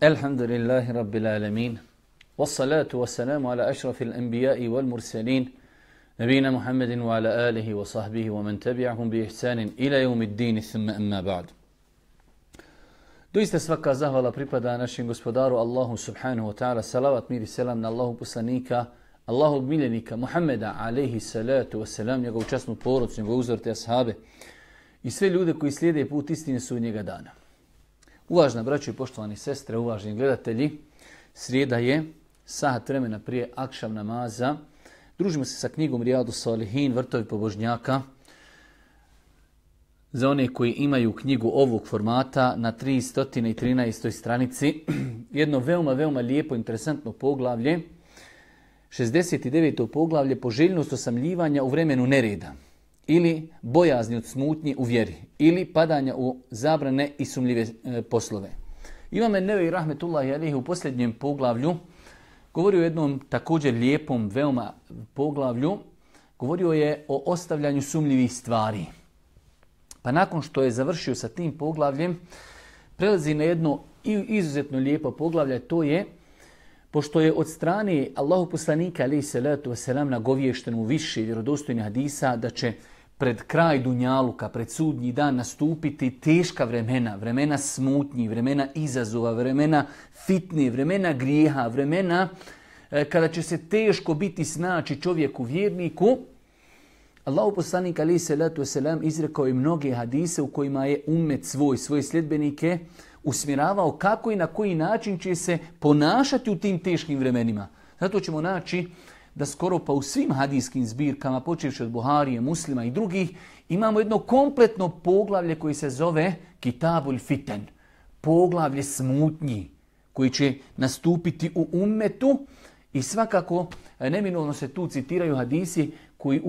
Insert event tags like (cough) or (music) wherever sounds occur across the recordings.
Elhamdulillahi (clears throat) Rabbil salatu Wassalatu wassalamu ala ashrafil enbijai wal mursalin Nabina Muhammadin wa ala alihi wa sahbihi wa man tabi'ahum bi ihsanin ila dini thumma amma ba'd Doista svaka zahvala pripada našem gospodaru Allahu subhanahu wa ta'ala salawat mir selam na Allahu poslanika Allahu miljenika Muhammada alayhi salatu wassalam njegovu časnu porodcu, njegovu uzorte ashabe i sve ljude koji slijede put istine su njega dana Uvažna braćo i poštovani sestre, uvaženi gledatelji, srijeda je sahat vremena prije akšav namaza. Družimo se sa knjigom Rijadu Salihin, Vrtovi pobožnjaka. Za one koji imaju knjigu ovog formata na 313. stranici, (clears throat) jedno veoma, veoma lijepo, interesantno poglavlje, 69. poglavlje, poželjnost osamljivanja u vremenu nereda ili bojazni od smutnje u vjeri, ili padanja u zabrane i sumljive e, poslove. Imame Nevi Rahmetullah Alihi u posljednjem poglavlju govorio o jednom također lijepom, veoma poglavlju, govorio je o ostavljanju sumljivih stvari. Pa nakon što je završio sa tim poglavljem, prelazi na jedno izuzetno lijepo poglavlje, to je Pošto je od strane Allahu poslanika alejhi salatu na na u više vjerodostojnih hadisa da će pred kraj Dunjaluka, pred sudnji dan nastupiti teška vremena, vremena smutnji, vremena izazova, vremena fitne, vremena grijeha, vremena e, kada će se teško biti snaći čovjeku vjerniku, Allahu poslanik ali se izrekao je mnoge hadise u kojima je umet svoj, svoje sljedbenike usmjeravao kako i na koji način će se ponašati u tim teškim vremenima. Zato ćemo naći da skoro pa u svim hadijskim zbirkama, počevši od Buharije, muslima i drugih, imamo jedno kompletno poglavlje koji se zove Kitabul Fiten, poglavlje smutnji koji će nastupiti u ummetu i svakako e, neminovno se tu citiraju hadisi koji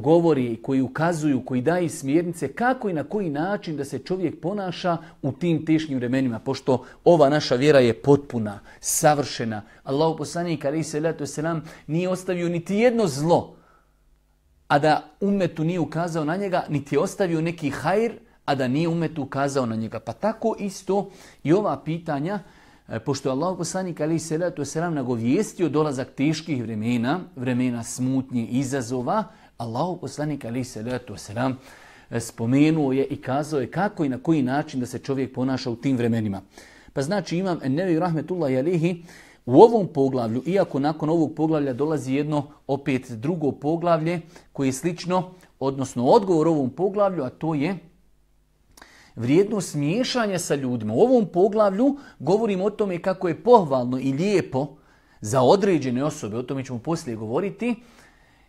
govori, koji ukazuju, koji daju smjernice kako i na koji način da se čovjek ponaša u tim teškim vremenima. Pošto ova naša vjera je potpuna, savršena. Allah poslanik ali se selam nije ostavio niti jedno zlo, a da umetu nije ukazao na njega, niti je ostavio neki hajr, a da nije umetu ukazao na njega. Pa tako isto i ova pitanja E, pošto je Allah poslanik ali se je sram nagovijestio dolazak teških vremena, vremena smutnje izazova, Allah poslanik ali se selam e, spomenuo je i kazao je kako i na koji način da se čovjek ponaša u tim vremenima. Pa znači imam Nevi Rahmetullah Jalihi u ovom poglavlju, iako nakon ovog poglavlja dolazi jedno opet drugo poglavlje koje je slično, odnosno odgovor ovom poglavlju, a to je vrijednost smiješanja sa ljudima. U ovom poglavlju govorimo o tome kako je pohvalno i lijepo za određene osobe, o tome ćemo poslije govoriti,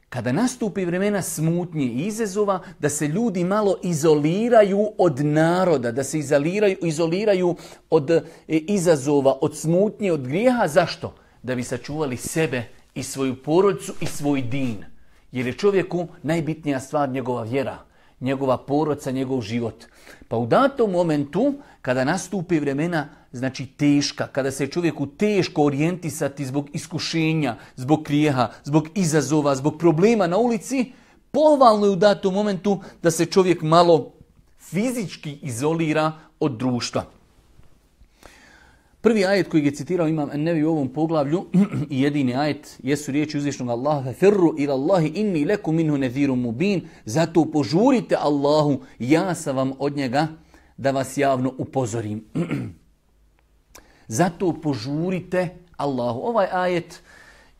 kada nastupi vremena smutnje i izazova, da se ljudi malo izoliraju od naroda, da se izoliraju, izoliraju od e, izazova, od smutnje, od grijeha. Zašto? Da bi sačuvali sebe i svoju porodicu i svoj din. Jer je čovjeku najbitnija stvar njegova vjera njegova poroca, njegov život. Pa u datom momentu, kada nastupi vremena, znači teška, kada se čovjeku teško orijentisati zbog iskušenja, zbog krijeha, zbog izazova, zbog problema na ulici, povalno je u datom momentu da se čovjek malo fizički izolira od društva. Prvi ajet koji je citirao imam Nevi u ovom poglavlju (clears throat) i jedini ajet jesu riječi uzvišnog Allaha Ferru ila Allahi inni leku minhu neziru mubin Zato požurite Allahu, ja sam vam od njega da vas javno upozorim. (clears throat) Zato požurite Allahu. Ovaj ajet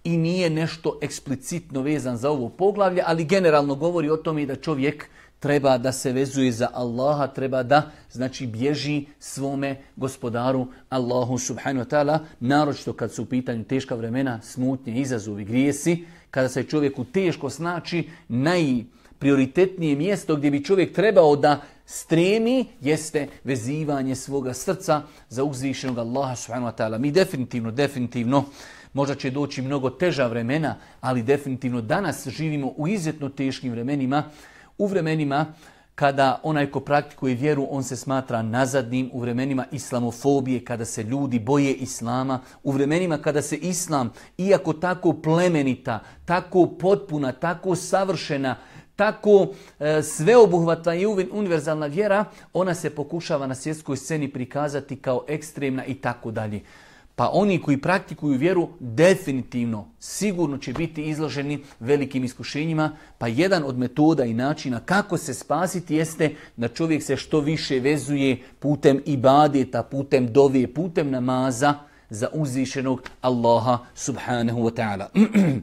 i nije nešto eksplicitno vezan za ovo poglavlje, ali generalno govori o tome da čovjek treba da se vezuje za Allaha, treba da znači bježi svome gospodaru Allahu subhanahu wa ta'ala, naročito kad su u pitanju teška vremena, smutnje, izazovi, grijesi, kada se čovjeku teško snači, najprioritetnije mjesto gdje bi čovjek trebao da stremi jeste vezivanje svoga srca za uzvišenog Allaha subhanahu wa ta'ala. Mi definitivno, definitivno, Možda će doći mnogo teža vremena, ali definitivno danas živimo u izuzetno teškim vremenima u vremenima kada onaj ko praktikuje vjeru, on se smatra nazadnim u vremenima islamofobije, kada se ljudi boje islama, u vremenima kada se islam, iako tako plemenita, tako potpuna, tako savršena, tako e, sveobuhvatna i univerzalna vjera, ona se pokušava na svjetskoj sceni prikazati kao ekstremna i tako dalje. Pa oni koji praktikuju vjeru definitivno, sigurno će biti izloženi velikim iskušenjima. Pa jedan od metoda i načina kako se spasiti jeste da čovjek se što više vezuje putem ibadeta, putem dovije, putem namaza za uzvišenog Allaha subhanahu wa ta'ala.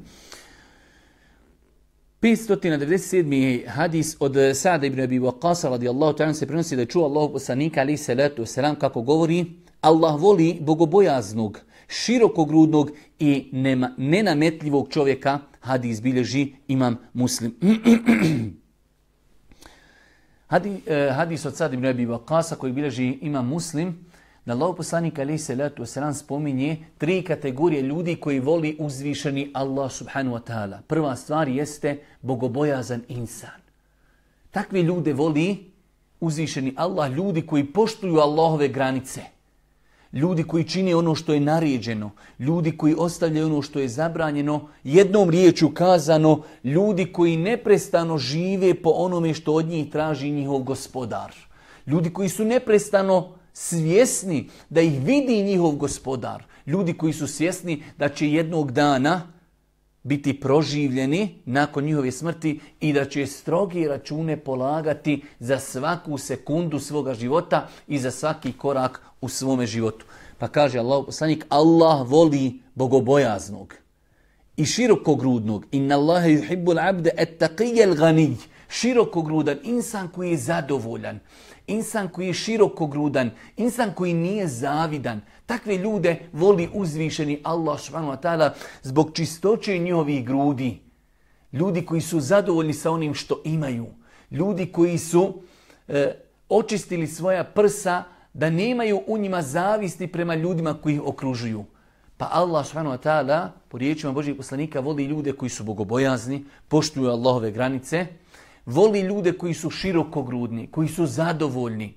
597. (clears throat) hadis od Sa'da ibn Abi Waqasa radijallahu ta'ala se prenosi da je čuo Allahu poslanika alaihi salatu wasalam kako govori Allah voli bogobojaznog, širokogrudnog i nema, nenametljivog čovjeka, hadis bilježi imam muslim. (clears throat) Hadi, eh, hadis od Sad ibn Abi Waqasa koji bilježi ima muslim, da Allah poslanik Ali salatu wasalam spominje tri kategorije ljudi koji voli uzvišeni Allah subhanahu wa ta'ala. Prva stvar jeste bogobojazan insan. Takvi ljude voli uzvišeni Allah, ljudi koji poštuju Allahove granice ljudi koji čine ono što je naređeno, ljudi koji ostavljaju ono što je zabranjeno, jednom riječu kazano, ljudi koji neprestano žive po onome što od njih traži njihov gospodar. Ljudi koji su neprestano svjesni da ih vidi njihov gospodar. Ljudi koji su svjesni da će jednog dana biti proživljeni nakon njihove smrti i da će strogi račune polagati za svaku sekundu svoga života i za svaki korak u svome životu. Pa kaže Allah poslanik, Allah voli bogobojaznog i širokogrudnog. Inna Allahe yuhibbul abde et taqijel ganij. Širokogrudan, insan koji je zadovoljan, insan koji je širokogrudan, insan koji nije zavidan, Takve ljude voli uzvišeni Allah tada zbog čistoće njihovih grudi. Ljudi koji su zadovoljni sa onim što imaju. Ljudi koji su e, očistili svoja prsa da nemaju u njima zavisti prema ljudima koji ih okružuju. Pa Allah subhanahu wa po riječima Božih poslanika, voli ljude koji su bogobojazni, poštuju Allahove granice, voli ljude koji su širokogrudni, koji su zadovoljni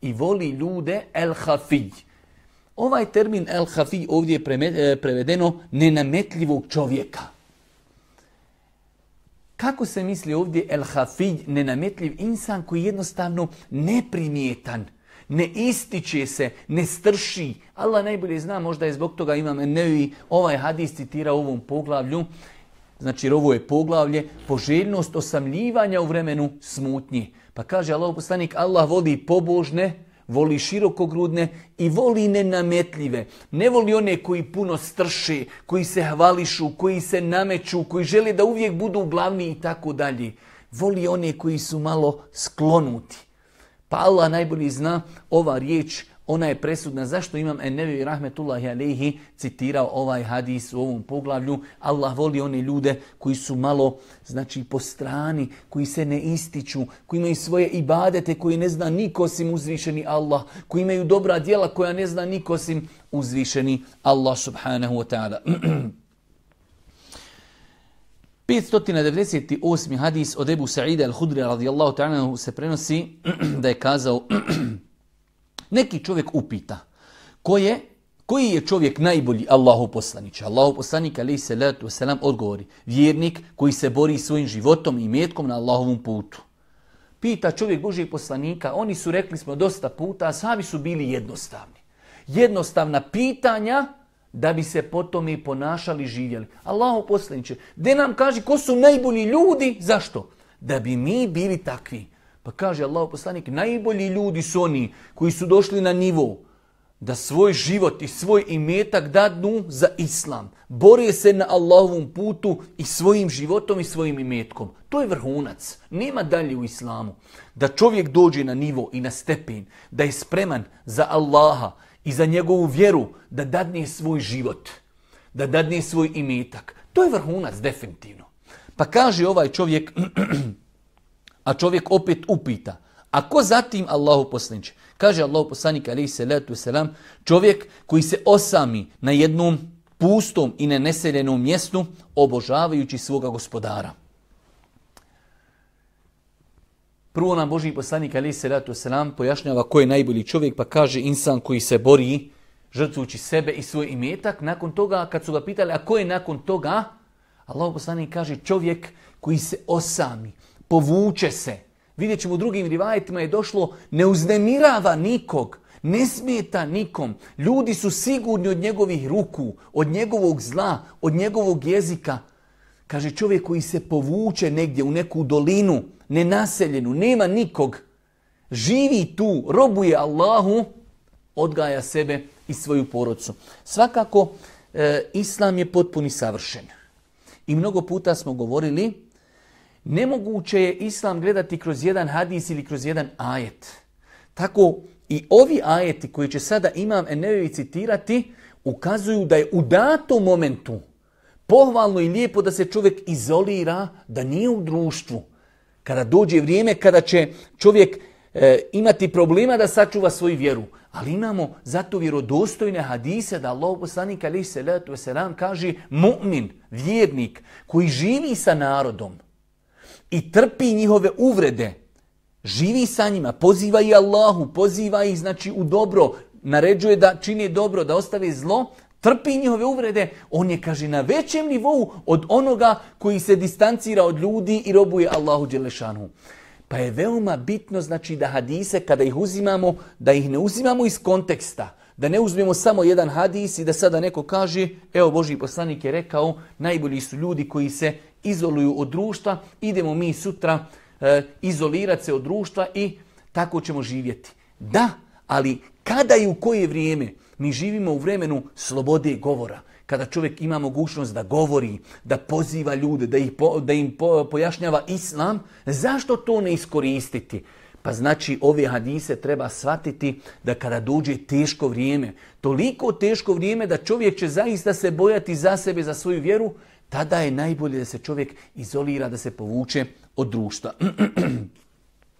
i voli ljude el hafidj. Ovaj termin el-hafi ovdje je e, prevedeno nenametljivog čovjeka. Kako se misli ovdje el-hafi, nenametljiv insan koji je jednostavno neprimjetan, ne ističe se, ne strši. Allah najbolje zna, možda je zbog toga imam nevi, ovaj hadis citira u ovom poglavlju, znači ovo je poglavlje, poželjnost osamljivanja u vremenu smutnji. Pa kaže Allah poslanik, Allah vodi pobožne, voli širokogrudne i voli nenametljive. Ne voli one koji puno strše, koji se hvališu, koji se nameću, koji žele da uvijek budu glavni i tako dalje. Voli one koji su malo sklonuti. Pa Allah najbolji zna ova riječ ona je presudna. Zašto imam Enevi Rahmetullahi Alehi citirao ovaj hadis u ovom poglavlju? Allah voli one ljude koji su malo znači, po strani, koji se ne ističu, koji imaju svoje ibadete koji ne zna niko osim uzvišeni Allah, koji imaju dobra djela koja ne zna niko osim uzvišeni Allah subhanahu wa ta'ala. 598. (clears throat) hadis od Ebu Sa'ida al-Hudri radijallahu ta'ala se prenosi (clears throat) da je kazao (clears throat) Neki čovjek upita, ko je, koji je čovjek najbolji Allahu poslanića? Allahu poslanik, ali se odgovori, vjernik koji se bori svojim životom i metkom na Allahovom putu. Pita čovjek Božijeg poslanika, oni su rekli smo dosta puta, a sami su bili jednostavni. Jednostavna pitanja da bi se potom i ponašali živjeli. Allahu poslaniće, gdje nam kaže ko su najbolji ljudi, zašto? Da bi mi bili takvi pa kaže Allah poslanik, najbolji ljudi su oni koji su došli na nivo da svoj život i svoj imetak dadnu za islam. Bore se na Allahovom putu i svojim životom i svojim imetkom. To je vrhunac. Nema dalje u islamu. Da čovjek dođe na nivo i na stepen, da je spreman za Allaha i za njegovu vjeru, da dadne svoj život, da dadne svoj imetak. To je vrhunac, definitivno. Pa kaže ovaj čovjek, (clears throat) A čovjek opet upita. A ko zatim Allahu poslaniče? Kaže Allahu poslanik alaihi salatu selam, čovjek koji se osami na jednom pustom i neneseljenom mjestu obožavajući svoga gospodara. Prvo nam Boži poslanik alaihi salatu selam pojašnjava ko je najbolji čovjek pa kaže insan koji se bori žrtvujući sebe i svoj imetak. Nakon toga kad su ga pitali a ko je nakon toga? Allahu poslanik kaže čovjek koji se osami povuče se. Vidjet ćemo u drugim rivajetima je došlo ne uznemirava nikog, ne smeta nikom. Ljudi su sigurni od njegovih ruku, od njegovog zla, od njegovog jezika. Kaže čovjek koji se povuče negdje u neku dolinu, nenaseljenu, nema nikog, živi tu, robuje Allahu, odgaja sebe i svoju porodcu. Svakako, e, Islam je potpuni savršen. I mnogo puta smo govorili Nemoguće je islam gledati kroz jedan hadis ili kroz jedan ajet. Tako i ovi ajeti koji će sada imam Enevi citirati ukazuju da je u datom momentu pohvalno i lijepo da se čovjek izolira, da nije u društvu. Kada dođe vrijeme kada će čovjek e, imati problema da sačuva svoju vjeru. Ali imamo zato vjerodostojne hadise da Allah poslanik alaih salatu wasalam kaže mu'min, vjernik koji živi sa narodom, i trpi njihove uvrede, živi sa njima, poziva i Allahu, poziva ih znači u dobro, naređuje da čini dobro, da ostave zlo, trpi njihove uvrede, on je, kaže, na većem nivou od onoga koji se distancira od ljudi i robuje Allahu Đelešanu. Pa je veoma bitno, znači, da hadise, kada ih uzimamo, da ih ne uzimamo iz konteksta, da ne uzmemo samo jedan hadis i da sada neko kaže, evo Boži poslanik je rekao, najbolji su ljudi koji se izoluju od društva, idemo mi sutra e, izolirati se od društva i tako ćemo živjeti. Da, ali kada i u koje vrijeme mi živimo u vremenu slobode govora, kada čovjek ima mogućnost da govori, da poziva ljude, da, ih da im pojašnjava islam, zašto to ne iskoristiti? Pa znači ove hadise treba shvatiti da kada dođe teško vrijeme, toliko teško vrijeme da čovjek će zaista se bojati za sebe, za svoju vjeru, tada je najbolje da se čovjek izolira, da se povuče od društva.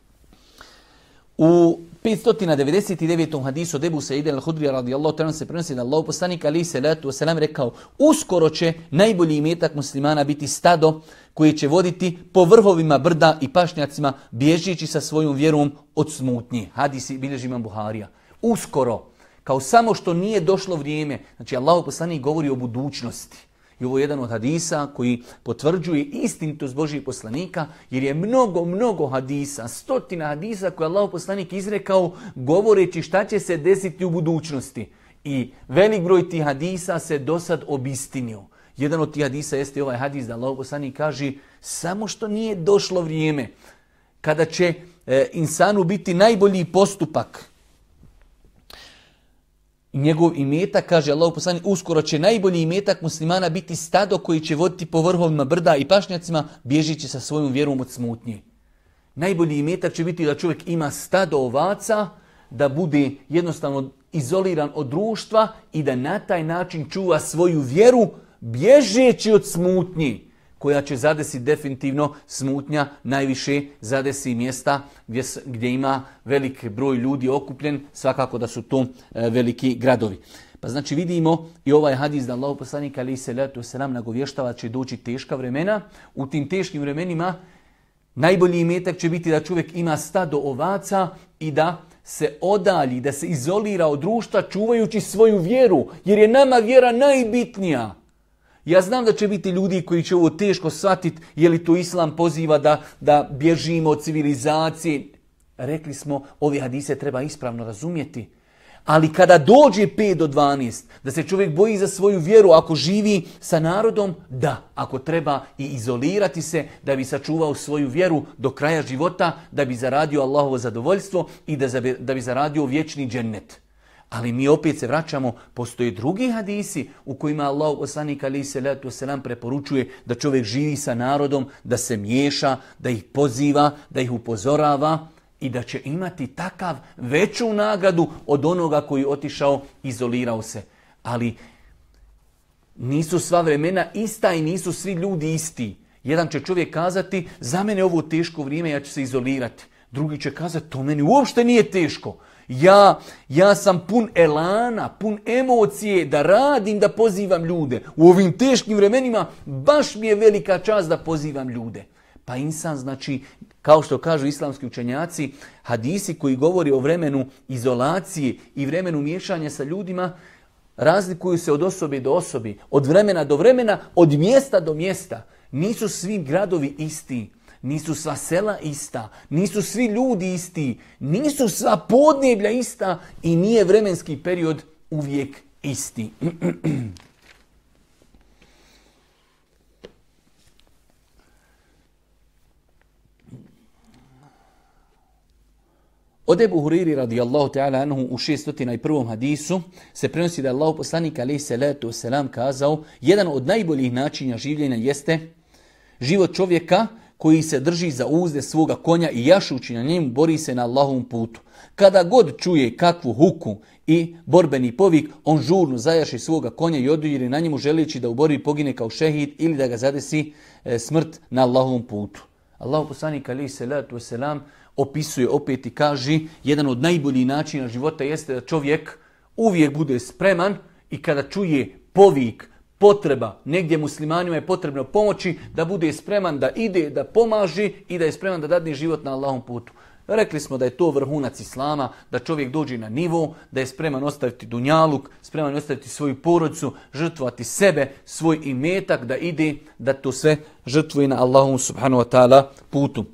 (clears throat) U 599. hadisu od Ebu Sa'ida al-Hudrija radijallahu ta'ala se prenosi da Allah poslanik ali salatu wasalam rekao uskoro će najbolji imetak muslimana biti stado koje će voditi po vrhovima brda i pašnjacima bježeći sa svojom vjerom od smutnje. Hadisi bilježi imam Buharija. Uskoro, kao samo što nije došlo vrijeme, znači Allah poslanik govori o budućnosti. I ovo je jedan od hadisa koji potvrđuje istinitost Božih poslanika, jer je mnogo, mnogo hadisa, stotina hadisa koje je Allah poslanik izrekao govoreći šta će se desiti u budućnosti. I velik broj tih hadisa se do sad obistinio. Jedan od tih hadisa jeste ovaj hadis da Allah poslanik kaže samo što nije došlo vrijeme kada će e, insanu biti najbolji postupak, njegov imetak, kaže Allah poslani, uskoro će najbolji imetak muslimana biti stado koji će voditi po vrhovima brda i pašnjacima, bježići sa svojom vjerom od smutnje. Najbolji imetak će biti da čovjek ima stado ovaca, da bude jednostavno izoliran od društva i da na taj način čuva svoju vjeru bježeći od smutnji koja će zadesiti definitivno smutnja, najviše zadesi mjesta gdje, ima velik broj ljudi okupljen, svakako da su to e, veliki gradovi. Pa znači vidimo i ovaj hadis da Allah poslanik ali se letu nam nagovještava će doći teška vremena. U tim teškim vremenima najbolji imetak će biti da čovjek ima stado ovaca i da se odalji, da se izolira od društva čuvajući svoju vjeru. Jer je nama vjera najbitnija. Ja znam da će biti ljudi koji će ovo teško shvatiti, je li to islam poziva da, da bježimo od civilizacije. Rekli smo, ove hadise treba ispravno razumjeti. Ali kada dođe 5 do 12, da se čovjek boji za svoju vjeru ako živi sa narodom, da, ako treba i izolirati se da bi sačuvao svoju vjeru do kraja života, da bi zaradio Allahovo zadovoljstvo i da, da bi zaradio vječni džennet. Ali mi opet se vraćamo, postoje drugi hadisi u kojima Allah poslanik ali se letu preporučuje da čovjek živi sa narodom, da se miješa, da ih poziva, da ih upozorava i da će imati takav veću nagradu od onoga koji je otišao, izolirao se. Ali nisu sva vremena ista i nisu svi ljudi isti. Jedan će čovjek kazati, za mene ovo teško vrijeme, ja ću se izolirati. Drugi će kazati, to meni uopšte nije teško. Ja, ja sam pun elana, pun emocije da radim, da pozivam ljude. U ovim teškim vremenima baš mi je velika čast da pozivam ljude. Pa insan znači, kao što kažu islamski učenjaci, hadisi koji govori o vremenu izolacije i vremenu miješanja sa ljudima, razlikuju se od osobe do osobi, od vremena do vremena, od mjesta do mjesta. Nisu svi gradovi isti. Nisu sva sela ista, nisu svi ljudi isti, nisu sva podneblja ista i nije vremenski period uvijek isti. (clears throat) Od Ebu Huriri radijallahu ta'ala anhu u 601. hadisu se prenosi da je Allah poslanik alaih salatu selam kazao jedan od najboljih načina življenja jeste život čovjeka koji se drži za uzde svoga konja i jašući na njemu bori se na Allahovom putu. Kada god čuje kakvu huku i borbeni povik, on žurno zajaši svoga konja i odujiri na njemu želeći da u borbi pogine kao šehid ili da ga zadesi e, smrt na Allahovom putu. Allahu poslanik alaihi salatu opisuje opet i kaže jedan od najboljih načina života jeste da čovjek uvijek bude spreman i kada čuje povik potreba, negdje muslimanima je potrebno pomoći, da bude spreman da ide, da pomaži i da je spreman da dadne život na Allahom putu. Rekli smo da je to vrhunac islama, da čovjek dođe na nivo, da je spreman ostaviti dunjaluk, spreman ostaviti svoju porodicu, žrtvovati sebe, svoj imetak, da ide, da to sve žrtvuje na Allahom subhanahu wa ta'ala putu.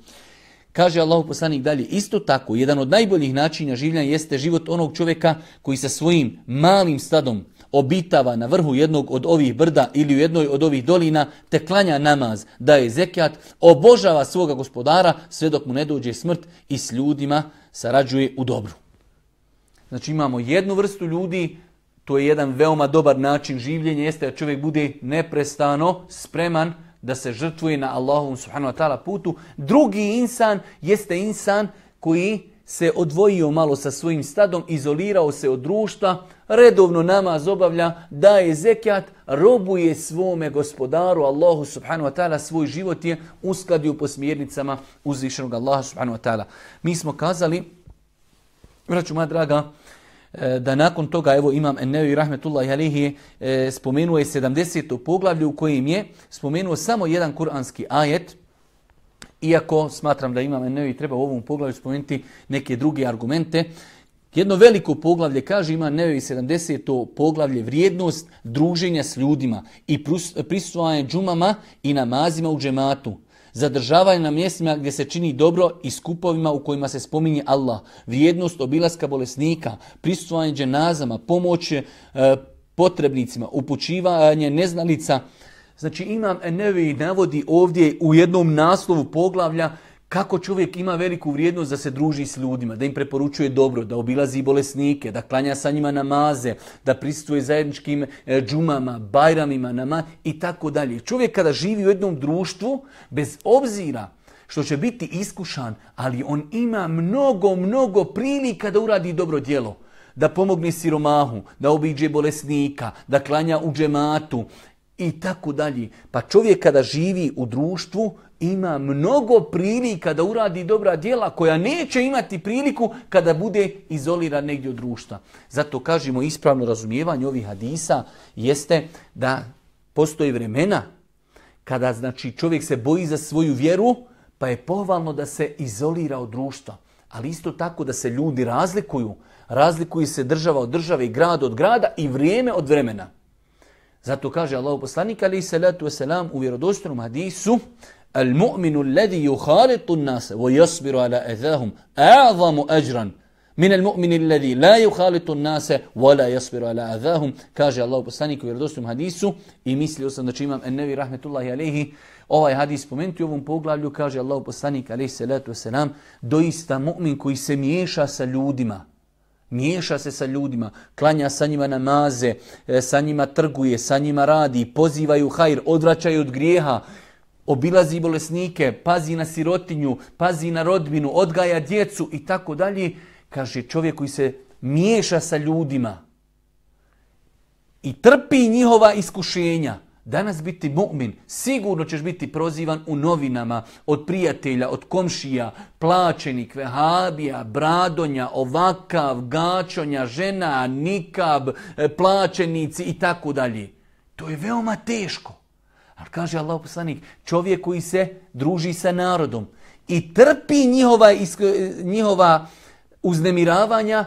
Kaže Allah poslanik dalje, isto tako, jedan od najboljih načina življenja jeste život onog čovjeka koji sa svojim malim stadom obitava na vrhu jednog od ovih brda ili u jednoj od ovih dolina, te klanja namaz, daje zekjat, obožava svoga gospodara sve dok mu ne dođe smrt i s ljudima sarađuje u dobru. Znači imamo jednu vrstu ljudi, to je jedan veoma dobar način življenja, jeste da čovjek bude neprestano spreman da se žrtvuje na Allahovom subhanahu wa ta'ala putu. Drugi insan jeste insan koji se odvojio malo sa svojim stadom, izolirao se od društva, redovno namaz obavlja, daje zekjat, robuje svome gospodaru, Allahu subhanu wa ta'ala, svoj život je uskladio po smjernicama uzvišenog Allaha subhanu wa ta'ala. Mi smo kazali, vraću moja draga, e, da nakon toga, evo imam Ennevi Rahmetullah Jalihi, e, spomenuo je 70. poglavlju u kojem je spomenuo samo jedan kuranski ajet, iako smatram da imam Ennevi treba u ovom poglavlju spomenuti neke druge argumente, jedno veliko poglavlje, kaže, ima Nevi 70. poglavlje, vrijednost druženja s ljudima i prisustvovanje džumama i namazima u džematu. Zadržavanje na mjestima gdje se čini dobro i skupovima u kojima se spominje Allah. Vrijednost obilaska bolesnika, prisustvovanje dženazama, pomoć e, potrebnicima, upućivanje neznalica. Znači imam e, Nevi navodi ovdje u jednom naslovu poglavlja kako čovjek ima veliku vrijednost da se druži s ljudima, da im preporučuje dobro, da obilazi bolesnike, da klanja sa njima namaze, da pristuje zajedničkim e, džumama, bajramima, nama i tako dalje. Čovjek kada živi u jednom društvu, bez obzira što će biti iskušan, ali on ima mnogo, mnogo prilika da uradi dobro djelo. Da pomogne siromahu, da obiđe bolesnika, da klanja u džematu i tako dalje. Pa čovjek kada živi u društvu, ima mnogo prilika da uradi dobra djela koja neće imati priliku kada bude izoliran negdje od društva. Zato kažemo ispravno razumijevanje ovih hadisa jeste da postoje vremena kada znači čovjek se boji za svoju vjeru pa je povalno da se izolira od društva. Ali isto tako da se ljudi razlikuju. Razlikuju se država od države i grad od grada i vrijeme od vremena. Zato kaže Allahu poslanik ali salatu wasalam u vjerodostojnom hadisu المؤمن الذي يخالط الناس ويصبر على أذاهم أعظم أجرا min al الذي alladhi la yukhalitu an-nase wa la yasbiru ala adahum kaže Allah u vjerodostojnom hadisu i mislio sam da će imam Ennevi rahmetullahi alejhi ovaj hadis spomenuti u ovom poglavlju kaže Allah poslanik alejhi salatu doista mu'min koji se miješa sa ljudima miješa se sa ljudima, klanja sa njima namaze, e, sa njima trguje, sa njima radi, pozivaju hajr, odvraćaju od grijeha, obilazi bolesnike, pazi na sirotinju, pazi na rodbinu, odgaja djecu i tako dalje, kaže čovjek koji se miješa sa ljudima i trpi njihova iskušenja, danas biti mu'min, sigurno ćeš biti prozivan u novinama od prijatelja, od komšija, plaćenik, vehabija, bradonja, ovakav, gačonja, žena, nikab, e, plaćenici i tako dalje. To je veoma teško. Ali kaže Allah poslanik, čovjek koji se druži sa narodom i trpi njihova, njihova uznemiravanja,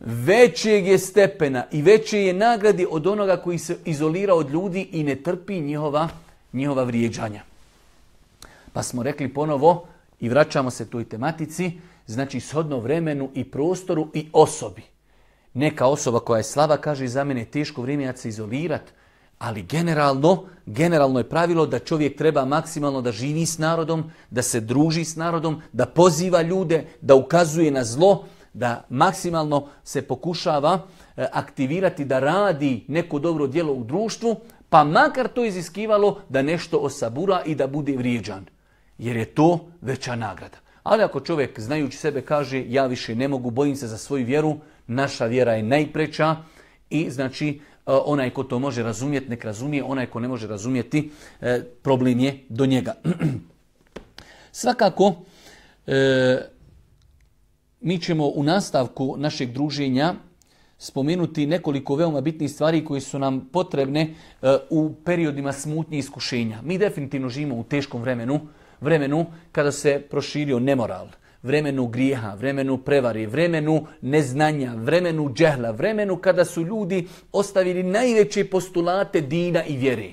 većeg je stepena i veće je nagradi od onoga koji se izolira od ljudi i ne trpi njihova, njihova vrijeđanja. Pa smo rekli ponovo i vraćamo se toj tematici, znači shodno vremenu i prostoru i osobi. Neka osoba koja je slava, kaže za mene je teško vrijeme, ja se izolirati, ali generalno, generalno je pravilo da čovjek treba maksimalno da živi s narodom, da se druži s narodom, da poziva ljude, da ukazuje na zlo, da maksimalno se pokušava e, aktivirati da radi neko dobro djelo u društvu, pa makar to iziskivalo da nešto osabura i da bude vrijeđan. Jer je to veća nagrada. Ali ako čovjek znajući sebe kaže ja više ne mogu, bojim se za svoju vjeru, naša vjera je najpreća i znači E, onaj ko to može razumjeti, nek razumije, onaj ko ne može razumjeti, e, problem je do njega. (clears throat) Svakako, e, mi ćemo u nastavku našeg druženja spomenuti nekoliko veoma bitnih stvari koje su nam potrebne u periodima smutnje iskušenja. Mi definitivno živimo u teškom vremenu, vremenu kada se proširio nemoral, vremenu grijeha, vremenu prevari, vremenu neznanja, vremenu džehla, vremenu kada su ljudi ostavili najveće postulate dina i vjere.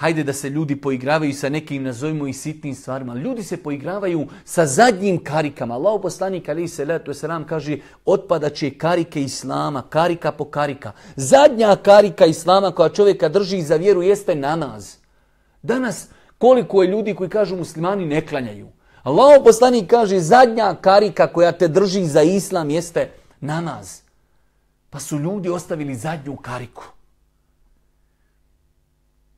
Hajde da se ljudi poigravaju sa nekim, nazovimo i sitnim stvarima. Ljudi se poigravaju sa zadnjim karikama. Allah poslanik ali se letu sram, kaže otpada će karike islama, karika po karika. Zadnja karika islama koja čovjeka drži za vjeru jeste namaz. Danas koliko je ljudi koji kažu muslimani ne klanjaju. Allaho poslanik kaže zadnja karika koja te drži za islam jeste namaz. Pa su ljudi ostavili zadnju kariku.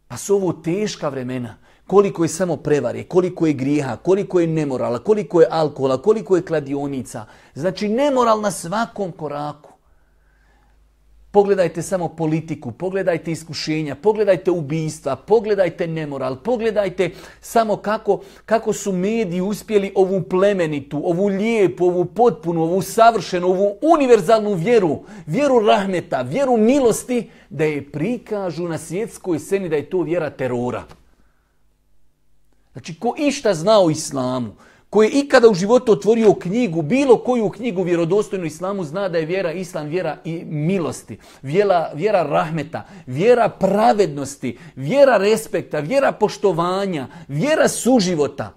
Pa su ovo teška vremena. Koliko je samo prevare, koliko je grijeha, koliko je nemorala, koliko je alkohola, koliko je kladionica. Znači nemoral na svakom koraku. Pogledajte samo politiku, pogledajte iskušenja, pogledajte ubijstva, pogledajte nemoral, pogledajte samo kako, kako su mediji uspjeli ovu plemenitu, ovu lijepu, ovu potpunu, ovu savršenu, ovu univerzalnu vjeru, vjeru rahmeta, vjeru milosti, da je prikažu na svjetskoj sceni da je to vjera terora. Znači, ko išta zna o islamu, koji je ikada u životu otvorio knjigu, bilo koju knjigu vjerodostojnu islamu, zna da je vjera islam vjera i milosti, vjera, vjera rahmeta, vjera pravednosti, vjera respekta, vjera poštovanja, vjera suživota.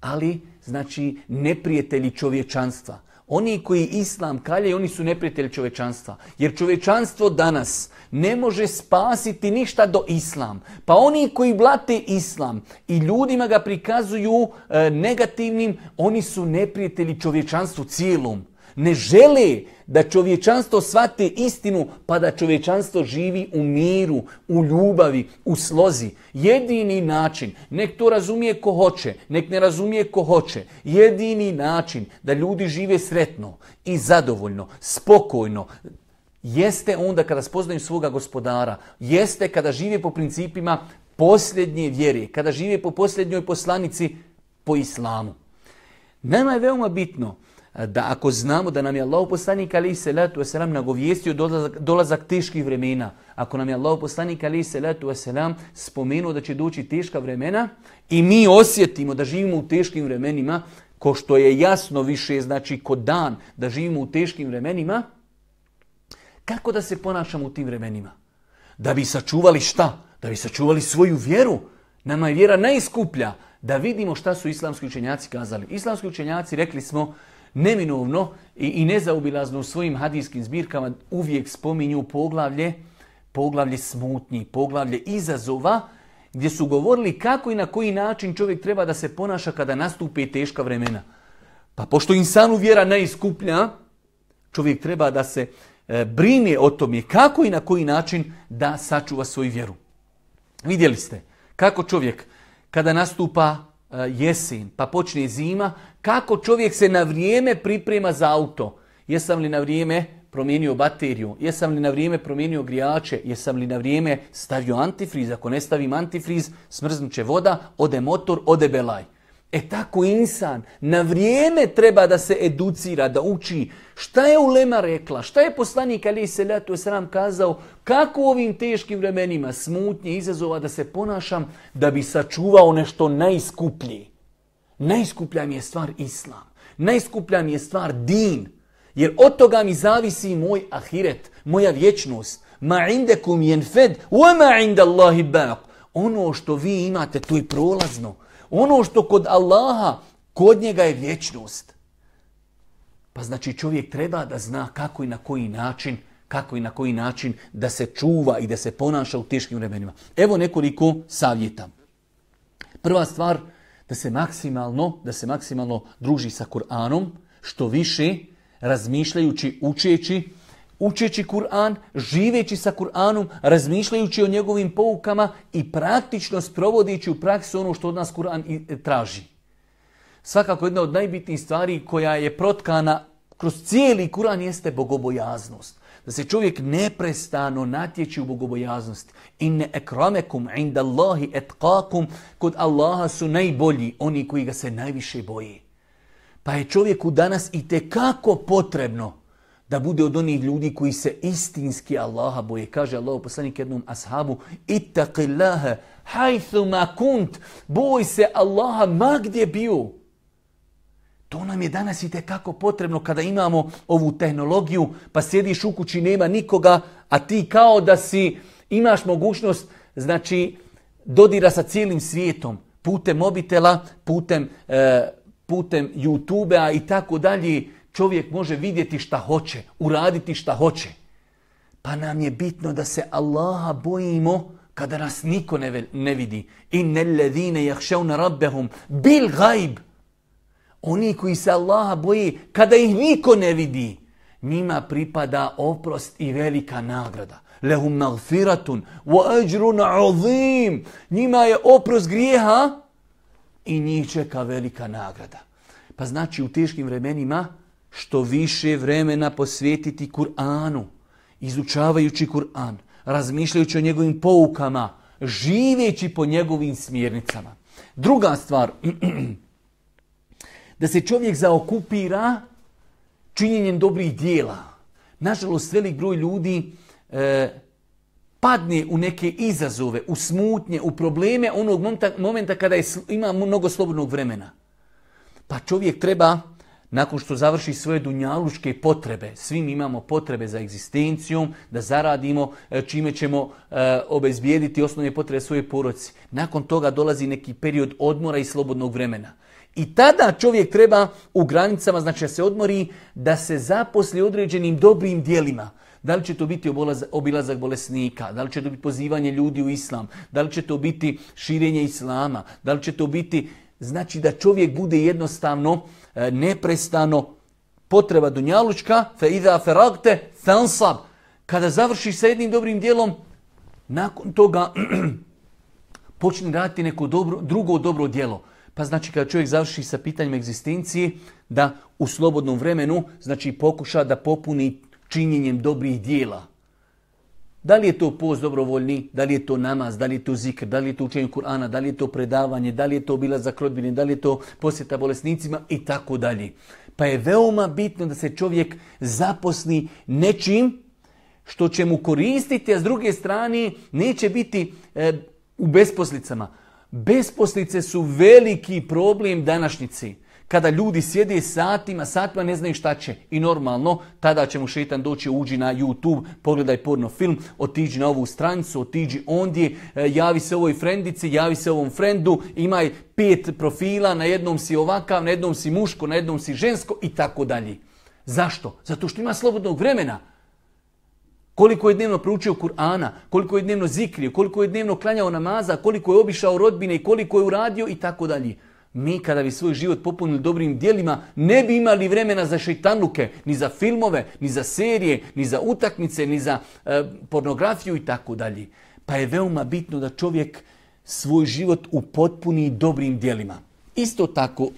Ali, znači, neprijatelji čovječanstva. Oni koji islam kalje, oni su neprijatelji čovečanstva. Jer čovečanstvo danas ne može spasiti ništa do islam. Pa oni koji blate islam i ljudima ga prikazuju e, negativnim, oni su neprijatelji čovječanstvu cijelom. Ne žele da čovječanstvo shvate istinu, pa da čovječanstvo živi u miru, u ljubavi, u slozi. Jedini način, nek to razumije ko hoće, nek ne razumije ko hoće, jedini način da ljudi žive sretno i zadovoljno, spokojno, jeste onda kada spoznaju svoga gospodara, jeste kada žive po principima posljednje vjere, kada žive po posljednjoj poslanici po islamu. Nama je veoma bitno E, da ako znamo da nam je Allah poslanik ali se letu selam nagovijestio dolazak, dolazak teških vremena, ako nam je Allah poslanik ali se letu selam spomenuo da će doći teška vremena i mi osjetimo da živimo u teškim vremenima, ko što je jasno više znači ko dan da živimo u teškim vremenima, kako da se ponašamo u tim vremenima? Da bi sačuvali šta? Da bi sačuvali svoju vjeru. Nama je vjera najskuplja. Da vidimo šta su islamski učenjaci kazali. Islamski učenjaci rekli smo neminovno i, i nezaobilazno u svojim hadijskim zbirkama uvijek spominju poglavlje, poglavlje smutnji, poglavlje izazova, gdje su govorili kako i na koji način čovjek treba da se ponaša kada nastupe teška vremena. Pa pošto insanu vjera najskuplja čovjek treba da se e, brine o tome kako i na koji način da sačuva svoju vjeru. Vidjeli ste kako čovjek kada nastupa Eh, jesen, pa počne zima, kako čovjek se na vrijeme priprema za auto? Jesam li na vrijeme promijenio bateriju? Jesam li na vrijeme promijenio grijače? Jesam li na vrijeme stavio antifriz? Ako ne stavim antifriz, smrznut će voda, ode motor, ode belaj. E tako insan na vrijeme treba da se educira, da uči. Šta je Ulema rekla? Šta je poslanik Ali Selatu Sram kazao? Kako u ovim teškim vremenima smutnje izazova da se ponašam da bi sačuvao nešto najskuplji. Najskuplja mi je stvar Islam. Najskuplja mi je stvar din. Jer od toga mi zavisi moj ahiret, moja vječnost. Ma indekum jenfed, wa ma inda baq. Ono što vi imate, to je prolazno. Ono što kod Allaha, kod njega je vječnost. Pa znači čovjek treba da zna kako i na koji način kako i na koji način da se čuva i da se ponaša u teškim vremenima. Evo nekoliko savjeta. Prva stvar, da se maksimalno, da se maksimalno druži sa Kur'anom, što više razmišljajući, učeći učeći Kur'an, živeći sa Kur'anom, razmišljajući o njegovim poukama i praktično sprovodići u praksu ono što od nas Kur'an e, traži. Svakako jedna od najbitnijih stvari koja je protkana kroz cijeli Kur'an jeste bogobojaznost. Da se čovjek neprestano natječi u bogobojaznost. Inne ekramekum inda Allahi etkakum. Kod Allaha su najbolji oni koji ga se najviše boji. Pa je čovjeku danas i tekako potrebno da bude od onih ljudi koji se istinski Allaha boje. Kaže Allah poslanik jednom ashabu, ittaqillaha hajthuma kunt, boj se Allaha ma gdje bio. To nam je danas i kako potrebno kada imamo ovu tehnologiju, pa sjediš u kući, nema nikoga, a ti kao da si, imaš mogućnost, znači, dodira sa cijelim svijetom, putem mobitela, putem, eh, putem YouTube-a i tako dalje, čovjek može vidjeti šta hoće, uraditi šta hoće. Pa nam je bitno da se Allaha bojimo kada nas niko ne, ne vidi. Inne ledine jahšavna rabbehum bil gajb. Oni koji se Allaha boji kada ih niko ne vidi. Njima pripada oprost i velika nagrada. Lehum magfiratun wa ajrun azim. Njima je oprost grijeha i njih čeka velika nagrada. Pa znači u teškim vremenima što više vremena posvetiti Kur'anu, izučavajući Kur'an, razmišljajući o njegovim poukama, živeći po njegovim smjernicama. Druga stvar, (clears throat) da se čovjek zaokupira činjenjem dobrih dijela. Nažalost, velik broj ljudi e, padne u neke izazove, u smutnje, u probleme onog momenta, kada je, ima mnogo slobodnog vremena. Pa čovjek treba nakon što završi svoje dunjaluške potrebe, svim imamo potrebe za egzistencijom, da zaradimo e, čime ćemo e, obezbijediti osnovne potrebe svoje poroci. Nakon toga dolazi neki period odmora i slobodnog vremena. I tada čovjek treba u granicama, znači da se odmori, da se zaposli određenim dobrim dijelima. Da li će to biti obilazak bolesnika, da li će to biti pozivanje ljudi u islam, da li će to biti širenje islama, da li će to biti Znači da čovjek bude jednostavno e, neprestano potreba dunjalučka, fe feragte, Kada završiš sa jednim dobrim dijelom, nakon toga (clears throat) počne raditi neko dobro, drugo dobro djelo. Pa znači kada čovjek završi sa pitanjem egzistencije, da u slobodnom vremenu znači pokuša da popuni činjenjem dobrih dijela. Da li je to post dobrovoljni, da li je to namaz, da li je to zikr, da li je to učenje Kur'ana, da li je to predavanje, da li je to bila za krodbine, da li je to posjeta bolesnicima i tako dalje. Pa je veoma bitno da se čovjek zaposni nečim što će mu koristiti, a s druge strane neće biti e, u besposlicama. Besposlice su veliki problem današnjici kada ljudi sjede satima, satima ne znaju šta će. I normalno, tada će mu šetan doći, uđi na YouTube, pogledaj porno film, otiđi na ovu strancu, otiđi ondje, e, javi se ovoj frendici, javi se ovom frendu, imaj pet profila, na jednom si ovakav, na jednom si muško, na jednom si žensko i tako dalje. Zašto? Zato što ima slobodnog vremena. Koliko je dnevno proučio Kur'ana, koliko je dnevno zikrio, koliko je dnevno klanjao namaza, koliko je obišao rodbine i koliko je uradio i tako dalje. Mi kada bi svoj život popunili dobrim dijelima, ne bi imali vremena za šeitanuke, ni za filmove, ni za serije, ni za utakmice, ni za e, pornografiju i tako dalje. Pa je veoma bitno da čovjek svoj život upotpuni dobrim dijelima. Isto tako,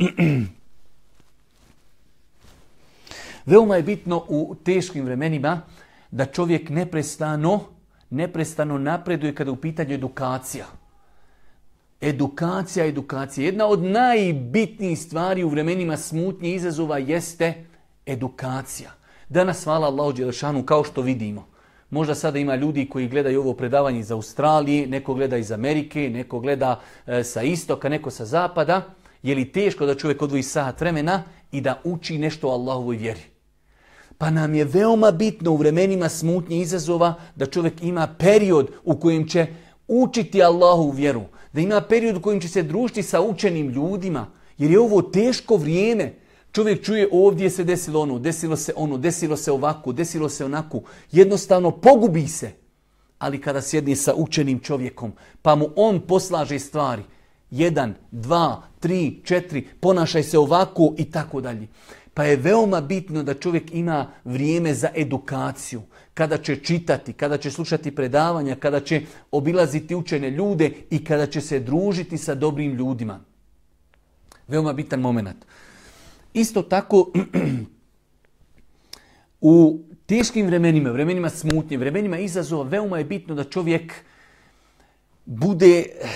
(clears throat) veoma je bitno u teškim vremenima da čovjek neprestano, neprestano napreduje kada je u pitanju edukacija. Edukacija, edukacija. Jedna od najbitnijih stvari u vremenima smutnje izazova jeste edukacija. Danas, hvala Allahu kao što vidimo, Možda sada ima ljudi koji gledaju ovo predavanje iz Australije, neko gleda iz Amerike, neko gleda e, sa istoka, neko sa zapada. Je li teško da čovjek odvoji sat vremena i da uči nešto o Allahovoj vjeri? Pa nam je veoma bitno u vremenima smutnje izazova da čovjek ima period u kojem će učiti Allahu vjeru da ima period u kojem će se družiti sa učenim ljudima, jer je ovo teško vrijeme. Čovjek čuje ovdje se desilo ono, desilo se ono, desilo se ovako, desilo se onako. Jednostavno pogubi se. Ali kada sjedni sa učenim čovjekom, pa mu on poslaže stvari. Jedan, dva, tri, četiri, ponašaj se ovako i tako dalje. Pa je veoma bitno da čovjek ima vrijeme za edukaciju, kada će čitati, kada će slušati predavanja, kada će obilaziti učene ljude i kada će se družiti sa dobrim ljudima. Veoma bitan moment. Isto tako, (clears throat) u teškim vremenima, vremenima smutnje, vremenima izazova, veoma je bitno da čovjek bude, eh,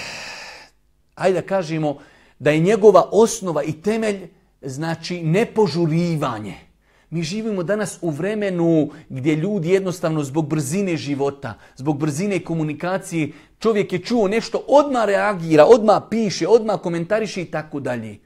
ajde da kažemo, da je njegova osnova i temelj znači nepožurivanje. Mi živimo danas u vremenu gdje ljudi jednostavno zbog brzine života, zbog brzine komunikacije, čovjek je čuo nešto, odmah reagira, odmah piše, odmah komentariše i tako dalje.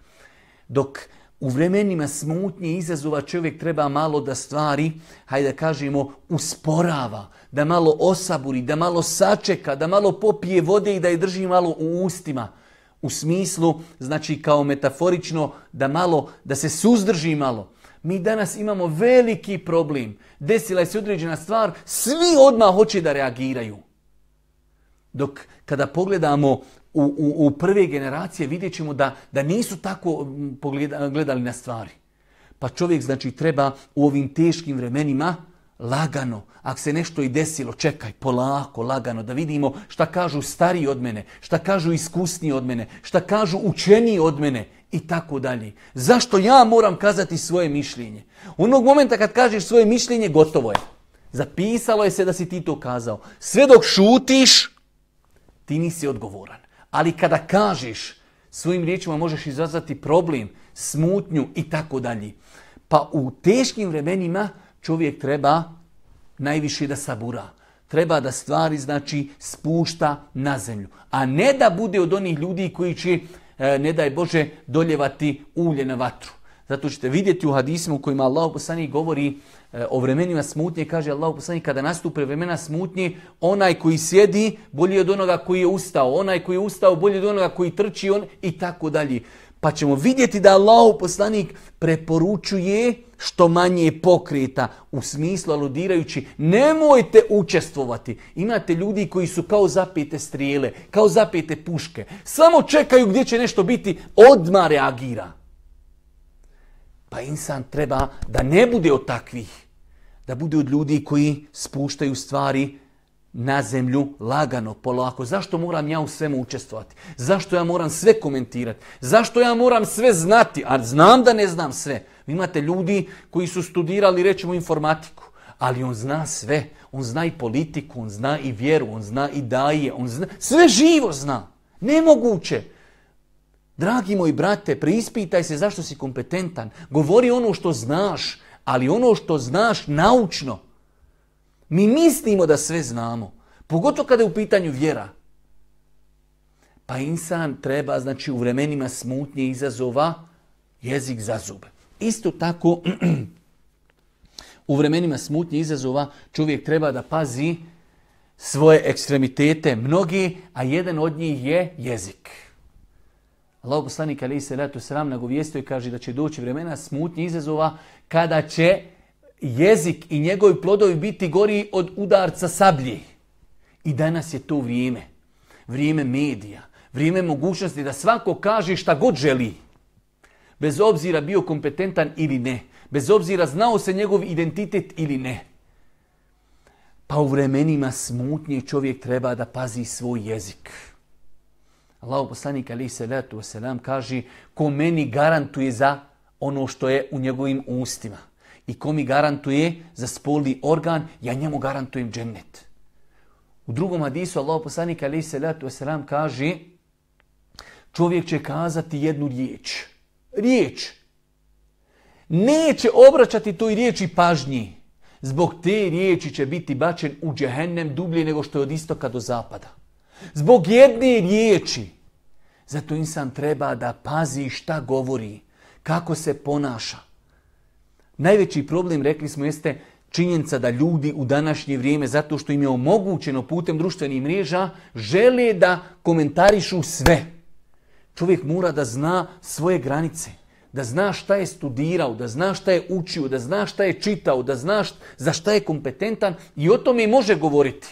Dok u vremenima smutnje izazova čovjek treba malo da stvari, hajde da kažemo, usporava, da malo osaburi, da malo sačeka, da malo popije vode i da je drži malo u ustima. U smislu, znači kao metaforično, da malo, da se suzdrži malo. Mi danas imamo veliki problem. Desila je se određena stvar, svi odmah hoće da reagiraju. Dok kada pogledamo u, u, u prve generacije vidjet ćemo da, da nisu tako mm, gledali na stvari. Pa čovjek znači treba u ovim teškim vremenima lagano, ako se nešto i desilo, čekaj, polako, lagano, da vidimo šta kažu stariji od mene, šta kažu iskusniji od mene, šta kažu učeniji od mene, i tako dalje. Zašto ja moram kazati svoje mišljenje? U Onog momenta kad kažeš svoje mišljenje, gotovo je. Zapisalo je se da si ti to kazao. Sve dok šutiš, ti nisi odgovoran. Ali kada kažeš, svojim riječima možeš izazvati problem, smutnju i tako dalje. Pa u teškim vremenima čovjek treba najviše da sabura. Treba da stvari znači spušta na zemlju. A ne da bude od onih ljudi koji će E, ne daj Bože, doljevati ulje na vatru. Zato ćete vidjeti u hadismu u kojima Allah poslani govori e, o vremenima smutnje, kaže Allah poslani kada nastupe vremena smutnje, onaj koji sjedi bolji od onoga koji je ustao, onaj koji je ustao bolji od onoga koji trči on i tako dalje. Pa ćemo vidjeti da Allah poslanik preporučuje što manje pokreta u smislu aludirajući nemojte učestvovati. Imate ljudi koji su kao zapete strijele, kao zapete puške. Samo čekaju gdje će nešto biti, odmah reagira. Pa insan treba da ne bude od takvih, da bude od ljudi koji spuštaju stvari na zemlju lagano, polako. Zašto moram ja u svemu učestvovati? Zašto ja moram sve komentirati? Zašto ja moram sve znati? A znam da ne znam sve. imate ljudi koji su studirali, rećemo, informatiku. Ali on zna sve. On zna i politiku, on zna i vjeru, on zna i daje, on zna... Sve živo zna. Nemoguće. Dragi moji brate, preispitaj se zašto si kompetentan. Govori ono što znaš, ali ono što znaš naučno. Mi mislimo da sve znamo, pogotovo kada je u pitanju vjera. Pa insan treba, znači, u vremenima smutnje izazova jezik za zube. Isto tako, (clears throat) u vremenima smutnje izazova čovjek treba da pazi svoje ekstremitete, mnogi, a jedan od njih je jezik. Allah poslanik alaih salatu sram nagovijestio i kaže da će doći vremena smutnje izazova kada će jezik i njegovi plodovi biti gori od udarca sablje. I danas je to vrijeme. Vrijeme medija. Vrijeme mogućnosti da svako kaže šta god želi. Bez obzira bio kompetentan ili ne. Bez obzira znao se njegov identitet ili ne. Pa u vremenima smutnje čovjek treba da pazi svoj jezik. Allah poslanik ali se kaže ko meni garantuje za ono što je u njegovim ustima i ko mi garantuje za spolni organ, ja njemu garantujem džennet. U drugom hadisu Allah poslanik alaih salatu wasalam kaže čovjek će kazati jednu riječ. Riječ. Neće obraćati toj riječi pažnji. Zbog te riječi će biti bačen u džehennem dublje nego što je od istoka do zapada. Zbog jedne riječi. Zato insan treba da pazi šta govori, kako se ponaša. Najveći problem, rekli smo, jeste činjenica da ljudi u današnje vrijeme, zato što im je omogućeno putem društvenih mreža, žele da komentarišu sve. Čovjek mora da zna svoje granice, da zna šta je studirao, da zna šta je učio, da zna šta je čitao, da zna za šta je kompetentan i o tome može govoriti.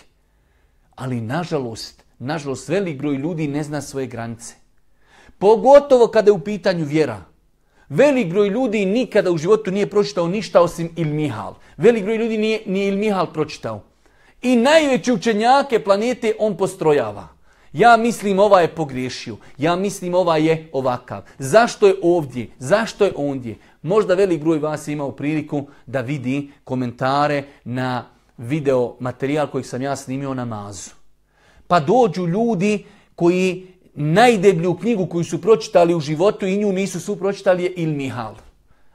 Ali nažalost, nažalost velik broj ljudi ne zna svoje granice. Pogotovo kada je u pitanju vjera. Velik broj ljudi nikada u životu nije pročitao ništa osim Ilmihal. Velik broj ljudi nije, nije Ilmihal pročitao. I najveće učenjake planete on postrojava. Ja mislim ova je pogriješio, ja mislim ova je ovakav. Zašto je ovdje, zašto je ondje? Možda velik broj vas ima imao priliku da vidi komentare na video materijal kojeg sam ja snimio na mazu. Pa dođu ljudi koji najdeblju knjigu koju su pročitali u životu i nju nisu su pročitali je Il Mihal.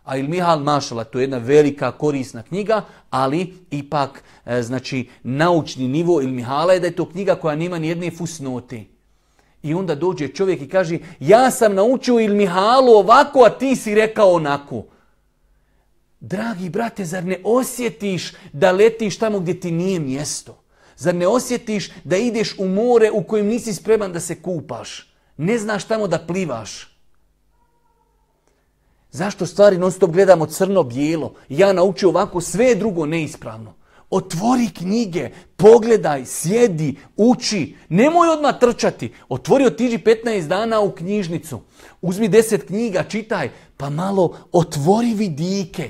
A Il Mihal Mašala, to je jedna velika korisna knjiga, ali ipak e, znači naučni nivo Ilmihala Mihala je da je to knjiga koja nema ni jedne fusnote. I onda dođe čovjek i kaže, ja sam naučio Il Mihalu ovako, a ti si rekao onako. Dragi brate, zar ne osjetiš da letiš tamo gdje ti nije mjesto? Zar ne osjetiš da ideš u more u kojem nisi spreman da se kupaš? Ne znaš tamo da plivaš. Zašto stvari non stop gledamo crno-bijelo? Ja naučio ovako sve drugo neispravno. Otvori knjige, pogledaj, sjedi, uči. Nemoj odmah trčati. Otvori, otiđi 15 dana u knjižnicu. Uzmi 10 knjiga, čitaj, pa malo otvori vidike.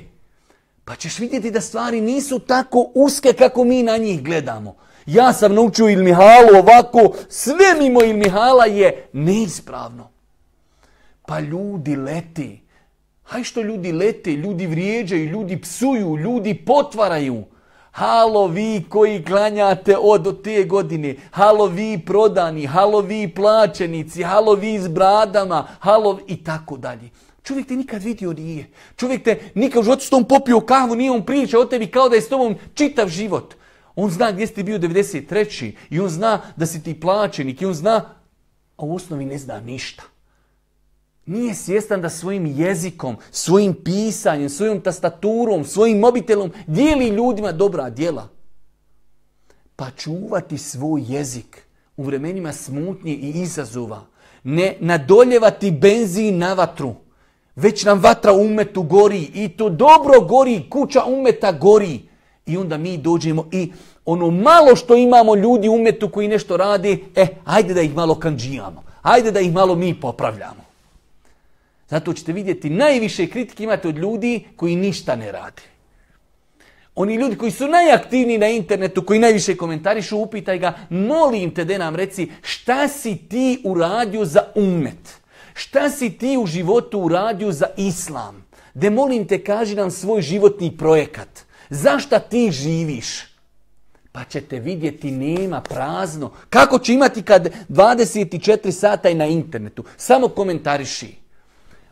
Pa ćeš vidjeti da stvari nisu tako uske kako mi na njih gledamo. Ja sam naučio Ilmihalu ovako, sve mimo Ilmihala je neispravno. Pa ljudi leti. Haj što ljudi lete, ljudi vrijeđaju, ljudi psuju, ljudi potvaraju. Halo vi koji klanjate od te godine, halo vi prodani, halo vi plaćenici, halo vi s bradama, halo i tako dalje. Čovjek te nikad vidio nije. Čovjek te nikad u životu s tom popio kavu, nije on priča o tebi kao da je s tobom čitav život. On zna gdje si ti bio 93. i on zna da si ti plaćenik i on zna, a u osnovi ne zna ništa. Nije svjestan da svojim jezikom, svojim pisanjem, svojom tastaturom, svojim mobitelom dijeli ljudima dobra djela. Pa čuvati svoj jezik u vremenima smutnje i izazova. Ne nadoljevati benzin na vatru. Već nam vatra umetu gori i to dobro gori, kuća umeta gori. I onda mi dođemo i ono malo što imamo ljudi u umetu koji nešto radi, e, ajde da ih malo kanđijamo. Ajde da ih malo mi popravljamo. Zato ćete vidjeti, najviše kritike imate od ljudi koji ništa ne radi. Oni ljudi koji su najaktivniji na internetu, koji najviše komentarišu, upitaj ga, molim te da nam reci šta si ti uradio za umet? Šta si ti u životu uradio za islam? De molim te, kaži nam svoj životni projekat. Zašta ti živiš? Pa ćete vidjeti, nema prazno. Kako će imati kad 24 sata je na internetu? Samo komentariši.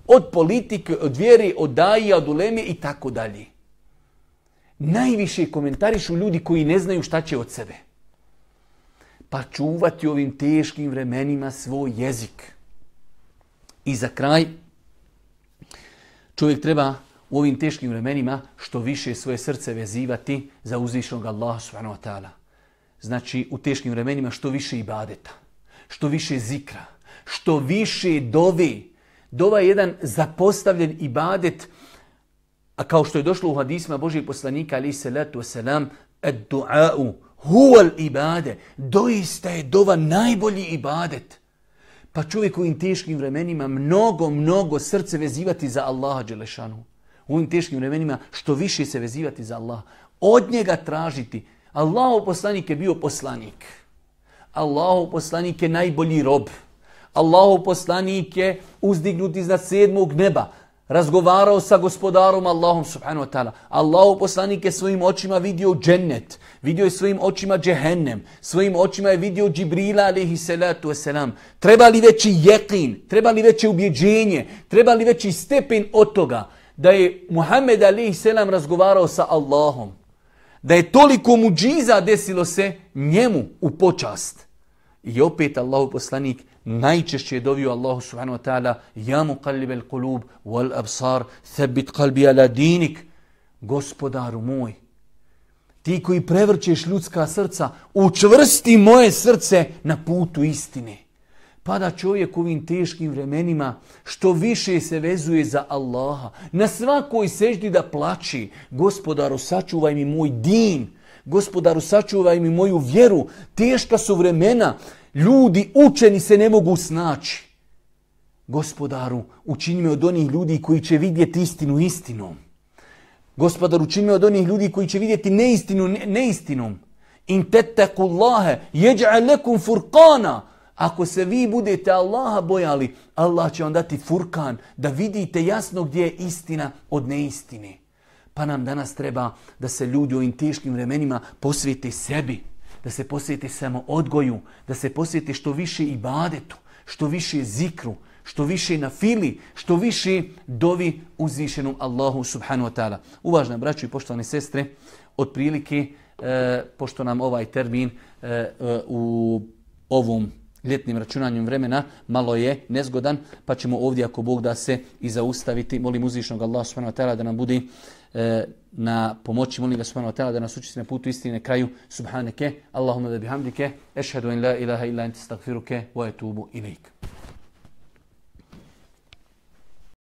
Od politike, od vjeri, od daje od uleme i tako dalje. Najviše komentarišu ljudi koji ne znaju šta će od sebe. Pa čuvati ovim teškim vremenima svoj jezik. I za kraj, čovjek treba u ovim teškim vremenima što više svoje srce vezivati za uzvišnog Allaha subhanahu wa ta'ala. Znači u teškim vremenima što više ibadeta, što više zikra, što više dovi. Dova je jedan zapostavljen ibadet, a kao što je došlo u hadisma Božih poslanika ali salatu wasalam, ad du'a'u huwal bade, doista je dova najbolji ibadet. Pa čovjek u teškim vremenima mnogo, mnogo srce vezivati za Allaha Đelešanu u ovim teškim vremenima što više se vezivati za Allah. Od njega tražiti. Allahov poslanik je bio poslanik. Allahov poslanik je najbolji rob. Allahov poslanik je uzdignut iznad sedmog neba. Razgovarao sa gospodarom Allahom subhanahu wa ta'ala. Allahov poslanik je svojim očima vidio džennet. Vidio je svojim očima džehennem. Svojim očima je vidio Džibrila alaihi salatu wasalam. Treba li veći jekin? Treba li veće ubjeđenje? Treba li veći stepen od toga? da je Muhammed Ali Selam razgovarao sa Allahom. Da je toliko muđiza desilo se njemu u počast. I opet Allahu poslanik najčešće je dovio Allahu subhanahu wa ta'ala Ja mu kulub wal absar sebit kalbi ala dinik. Gospodaru moj, ti koji prevrćeš ljudska srca, učvrsti moje srce na putu istine. Pada da čovjek u ovim teškim vremenima što više se vezuje za Allaha. Na svakoj seždi da plaći. Gospodaru, sačuvaj mi moj din. Gospodaru, sačuvaj mi moju vjeru. Teška su vremena. Ljudi učeni se ne mogu snaći. Gospodaru, učini me od onih ljudi koji će vidjeti istinu istinom. Gospodaru, učini me od onih ljudi koji će vidjeti neistinu neistinom. In Allahe, jeđa lekum furkana. Ako se vi budete Allaha bojali, Allah će vam dati furkan da vidite jasno gdje je istina od neistine. Pa nam danas treba da se ljudi u ovim teškim vremenima posvijete sebi, da se posvijete samo odgoju, da se posvijete što više badetu, što više zikru, što više na fili, što više dovi uzvišenom Allahu subhanu wa ta'ala. Uvažna braću i poštovane sestre, otprilike, eh, pošto nam ovaj termin eh, eh, u ovom ljetnim računanjem vremena malo je nezgodan, pa ćemo ovdje ako Bog da se i zaustaviti. Molim uzvišnog Allah subhanahu da nam budi e, na pomoći. Molim ga subhanahu da nas učiti na putu istine kraju. Subhaneke, Allahumma da bihamdike, ešhedu in la ilaha illa enti wa etubu ilaik.